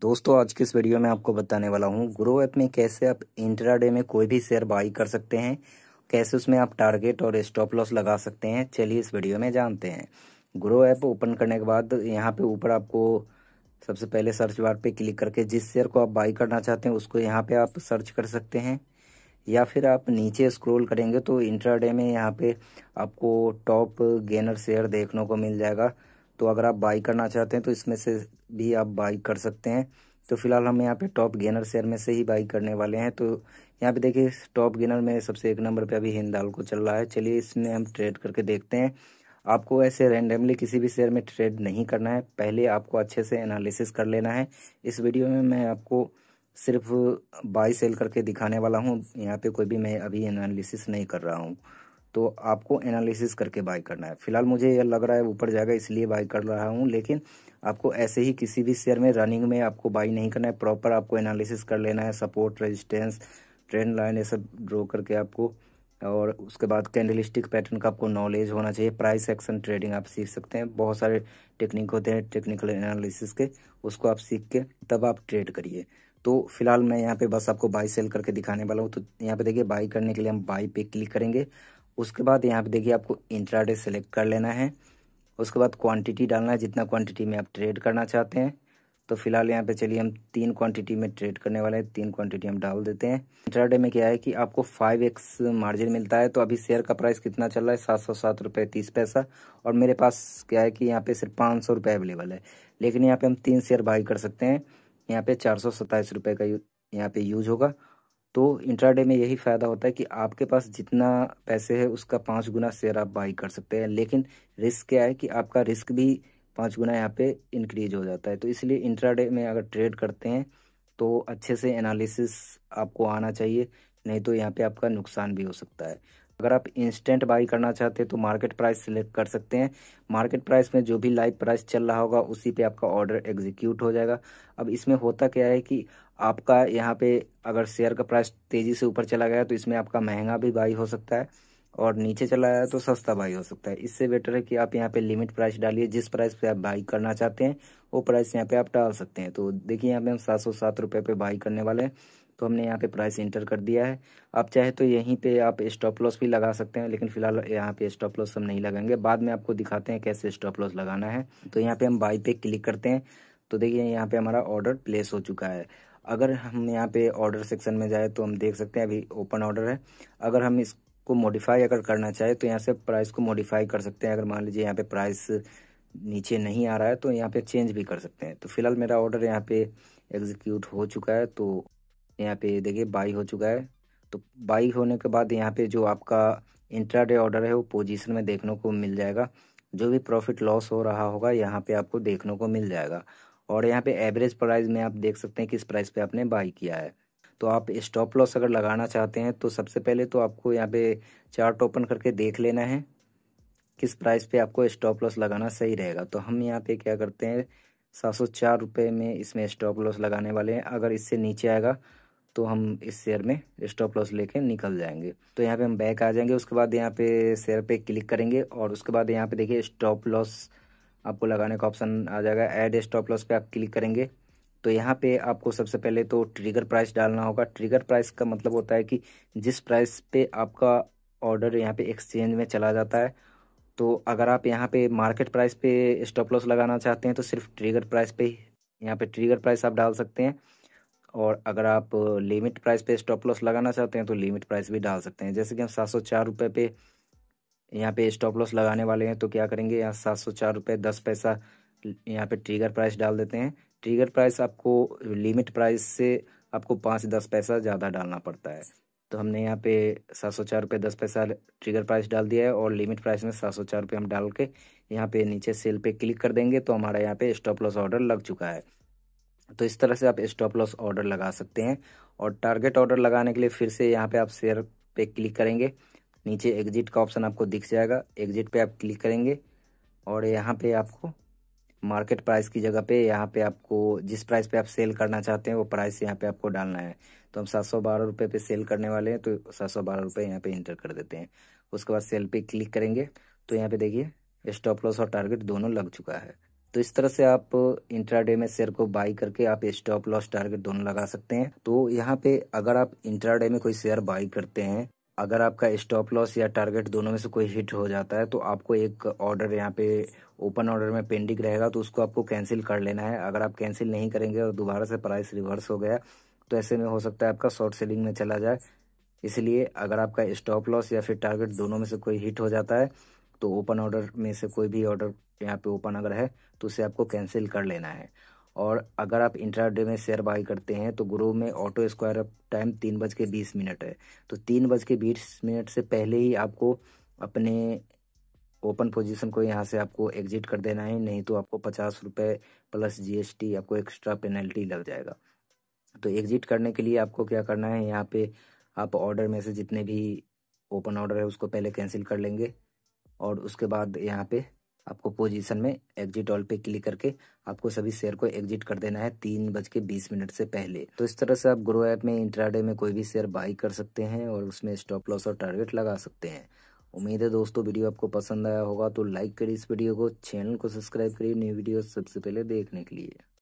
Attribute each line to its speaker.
Speaker 1: दोस्तों आज के इस वीडियो में आपको बताने वाला हूँ ग्रो ऐप में कैसे आप इंट्राडे में कोई भी शेयर बाई कर सकते हैं कैसे उसमें आप टारगेट और स्टॉप लॉस लगा सकते हैं चलिए इस वीडियो में जानते हैं ग्रो ऐप ओपन करने के बाद यहाँ पे ऊपर आपको सबसे पहले सर्च बार पे क्लिक करके जिस शेयर को आप बाई करना चाहते हैं उसको यहाँ पे आप सर्च कर सकते हैं या फिर आप नीचे स्क्रॉल करेंगे तो इंट्राडे में यहाँ पे आपको टॉप गेनर शेयर देखने को मिल जाएगा तो अगर आप बाई करना चाहते हैं तो इसमें से भी आप बाई कर सकते हैं तो फिलहाल हम यहाँ पे टॉप गेनर शेयर में से ही बाई करने वाले हैं तो यहाँ पे देखिए टॉप गेनर में सबसे एक नंबर पे अभी हिंदाल को चल रहा है चलिए इसमें हम ट्रेड करके देखते हैं आपको ऐसे रैंडमली किसी भी शेयर में ट्रेड नहीं करना है पहले आपको अच्छे से एनालिसिस कर लेना है इस वीडियो में मैं आपको सिर्फ बाई सेल करके दिखाने वाला हूँ यहाँ पे कोई भी मैं अभी एनालिसिस नहीं कर रहा हूँ तो आपको एनालिसिस करके बाई करना है फिलहाल मुझे यह लग रहा है ऊपर जाएगा इसलिए बाई कर रहा हूँ लेकिन आपको ऐसे ही किसी भी शेयर में रनिंग में आपको बाई नहीं करना है प्रॉपर आपको एनालिसिस कर लेना है सपोर्ट रेजिस्टेंस ट्रेंड लाइन ये सब ड्रो करके आपको और उसके बाद कैंडलिस्टिक पैटर्न का आपको नॉलेज होना चाहिए प्राइस एक्शन ट्रेडिंग आप सीख सकते हैं बहुत सारे टेक्निक होते हैं टेक्निकल एनालिसिस के उसको आप सीख के तब आप ट्रेड करिए तो फिलहाल मैं यहाँ पे बस आपको बाई सेल करके दिखाने वाला हूँ तो यहाँ पे देखिए बाई करने के लिए हम बाई पे क्लिक करेंगे उसके बाद यहाँ पे देखिए आपको इंट्राडे सेलेक्ट कर लेना है उसके बाद क्वांटिटी डालना है जितना क्वांटिटी में आप ट्रेड करना चाहते हैं तो फिलहाल यहाँ पे चलिए हम तीन क्वांटिटी में ट्रेड करने वाले हैं तीन क्वांटिटी हम डाल देते हैं इंट्राडे में क्या है कि आपको फाइव एक्स मार्जिन मिलता है तो अभी शेयर का प्राइस कितना चल रहा है सात सौ सात रुपये तीस पैसा और मेरे पास क्या है कि यहाँ पे सिर्फ पाँच सौ रुपये अवेलेबल है लेकिन यहाँ पे हम तीन शेयर बाई कर सकते हैं यहाँ पे चार सौ सत्ताईस रुपये का यहाँ पे यूज होगा तो इंट्राडे में यही फ़ायदा होता है कि आपके पास जितना पैसे है उसका पाँच गुना शेयर आप बाई कर सकते हैं लेकिन रिस्क क्या है कि आपका रिस्क भी पाँच गुना यहाँ पे इंक्रीज हो जाता है तो इसलिए इंट्राडे में अगर ट्रेड करते हैं तो अच्छे से एनालिसिस आपको आना चाहिए नहीं तो यहाँ पे आपका नुकसान भी हो सकता है अगर आप इंस्टेंट बाई करना चाहते हैं तो मार्केट प्राइस सिलेक्ट कर सकते हैं मार्केट प्राइस में जो भी लाइव प्राइस चल रहा होगा उसी पे आपका ऑर्डर एग्जीक्यूट हो जाएगा अब इसमें होता क्या है कि आपका यहाँ पे अगर शेयर का प्राइस तेज़ी से ऊपर चला गया तो इसमें आपका महंगा भी बाई हो सकता है और नीचे चला गया तो सस्ता बाई हो सकता है इससे बेटर है कि आप यहाँ पे लिमिट प्राइस डालिए जिस प्राइस पे आप बाई करना चाहते हैं वो प्राइस यहाँ पे आप डाल सकते हैं तो देखिए यहाँ पे हम सात सौ सात रुपये पे बाई करने वाले हैं तो हमने यहाँ पे प्राइस इंटर कर दिया है आप चाहे तो यहीं पे आप स्टॉप लॉस भी लगा सकते हैं लेकिन फिलहाल यहाँ पे स्टॉप लॉस हम नहीं लगाएंगे बाद में आपको दिखाते हैं कैसे स्टॉप लॉस लगाना है तो यहाँ पे हम बाई पे क्लिक करते हैं तो देखिए यहाँ पे हमारा ऑर्डर प्लेस हो चुका है अगर हम यहाँ पे ऑर्डर सेक्शन में जाए तो हम देख सकते हैं अभी ओपन ऑर्डर है अगर हम इसको मॉडिफाई अगर करना चाहे तो यहाँ से प्राइस को मॉडिफाई कर सकते हैं अगर मान लीजिए यहाँ पे प्राइस नीचे नहीं आ रहा है तो यहाँ पे चेंज भी कर सकते हैं तो फिलहाल मेरा ऑर्डर यहाँ पे एग्जीक्यूट हो चुका है तो यहाँ पे देखिए बाई हो चुका है तो बाई होने के बाद यहाँ पे जो आपका इंट्राडे ऑर्डर है वो पोजीशन में देखने को मिल जाएगा जो भी प्रॉफिट लॉस हो रहा होगा यहाँ पे आपको देखने को मिल जाएगा और यहाँ पे एवरेज प्राइस में आप देख सकते हैं किस प्राइस पे आपने बाई किया है तो आप स्टॉप लॉस अगर लगाना चाहते हैं तो सबसे पहले तो आपको यहाँ पे चार्ट ओपन करके देख लेना है किस प्राइस पे आपको स्टॉप लॉस लगाना सही रहेगा तो हम यहाँ पे क्या करते हैं सात सौ चार रुपये में इसमें स्टॉप लॉस लगाने वाले हैं अगर इससे नीचे आएगा तो हम इस शेयर में स्टॉप लॉस लेके निकल जाएंगे तो यहाँ पे हम बैक आ जाएंगे उसके बाद यहाँ पे शेयर पे क्लिक करेंगे और उसके बाद यहाँ पे देखिए स्टॉप लॉस आपको लगाने का ऑप्शन आ जाएगा एड स्टॉप लॉस पे आप क्लिक करेंगे तो यहाँ पे आपको सबसे पहले तो ट्रिगर प्राइस डालना होगा ट्रिगर प्राइस का मतलब होता है कि जिस प्राइस पे आपका ऑर्डर यहाँ पे एक्सचेंज में चला जाता है तो अगर आप यहाँ पे मार्केट प्राइस पे स्टॉप लॉस लगाना चाहते हैं तो सिर्फ ट्रिगर प्राइस पे यहाँ पे ट्रिगर प्राइस आप डाल सकते हैं और अगर आप लिमिट प्राइस पे स्टॉप लॉस लगाना चाहते हैं तो लिमिट प्राइस भी डाल सकते हैं जैसे कि हम सात सौ चार रुपये पे यहाँ पे स्टॉप लॉस लगाने वाले हैं तो क्या करेंगे यहाँ सात सौ चार रुपये दस पैसा यहाँ पे ट्रिगर प्राइस डाल देते हैं ट्रिगर प्राइस आपको लिमिट प्राइस से आपको पाँच दस पैसा ज़्यादा डालना पड़ता है तो हमने यहाँ पे सात सौ चार रुपये दस पैसा ट्रिगर प्राइस डाल दिया है और लिमिट प्राइस में सात सौ चार रुपये हम डाल के यहाँ पे नीचे सेल पे क्लिक कर देंगे तो हमारा यहाँ पे स्टॉप लॉस ऑर्डर लग चुका है तो इस तरह से आप स्टॉप लॉस ऑर्डर लगा सकते हैं और टारगेट ऑर्डर लगाने के लिए फिर से यहाँ पे आप शेयर पे क्लिक करेंगे नीचे एग्जिट का ऑप्शन आपको दिख जाएगा एग्जिट पे आप क्लिक करेंगे और यहाँ पे आपको मार्केट प्राइस की जगह पे यहाँ पे आपको जिस प्राइस पे आप सेल करना चाहते हैं वो प्राइस यहाँ पे आपको डालना है तो हम सात सौ बारह पे सेल करने वाले हैं तो सात सौ बारह रुपये यहाँ पे इंटर कर देते हैं उसके बाद सेल पे क्लिक करेंगे तो यहाँ पे देखिए स्टॉप लॉस और टारगेट दोनों लग चुका है तो इस तरह से आप इंट्राडे में शेयर को बाई करके आप स्टॉप लॉस टारगेट दोनों लगा सकते हैं तो यहाँ पे अगर आप इंट्राडे में कोई शेयर बाई करते हैं अगर आपका स्टॉप लॉस या टारगेट दोनों में से कोई हिट हो जाता है तो आपको एक ऑर्डर यहाँ पे ओपन ऑर्डर में पेंडिंग रहेगा तो उसको आपको कैंसिल कर लेना है अगर आप कैंसिल नहीं करेंगे और दोबारा से प्राइस रिवर्स हो गया तो ऐसे में हो सकता है आपका शॉर्ट सेलिंग में चला जाए इसलिए अगर आपका स्टॉप लॉस या फिर टारगेट दोनों में से कोई हिट हो जाता है तो ओपन ऑर्डर में से कोई भी ऑर्डर यहाँ पे ओपन अगर है तो उसे आपको कैंसिल कर लेना है और अगर आप इंट्राडे में शेयर बाई करते हैं तो ग्रो में ऑटो स्क्वायर अप टाइम तीन बज के बीस मिनट है तो तीन बज के बीस मिनट से पहले ही आपको अपने ओपन पोजीशन को यहाँ से आपको एग्जिट कर देना है नहीं तो आपको पचास रुपये प्लस जीएसटी आपको एक्स्ट्रा पेनल्टी लग जाएगा तो एग्जिट करने के लिए आपको क्या करना है यहाँ पर आप ऑर्डर में से जितने भी ओपन ऑर्डर है उसको पहले कैंसिल कर लेंगे और उसके बाद यहाँ पे आपको पोजीशन में एग्जिट ऑल पे क्लिक करके आपको सभी शेयर को एग्जिट कर देना है तीन बज के बीस मिनट से पहले तो इस तरह से आप ग्रो ऐप में इंट्राडे में कोई भी शेयर बाई कर सकते हैं और उसमें स्टॉप लॉस और टारगेट लगा सकते हैं उम्मीद है दोस्तों वीडियो आपको पसंद आया होगा तो लाइक करिए इस वीडियो को चैनल को सब्सक्राइब करिए न्यू वीडियो सबसे पहले देखने के लिए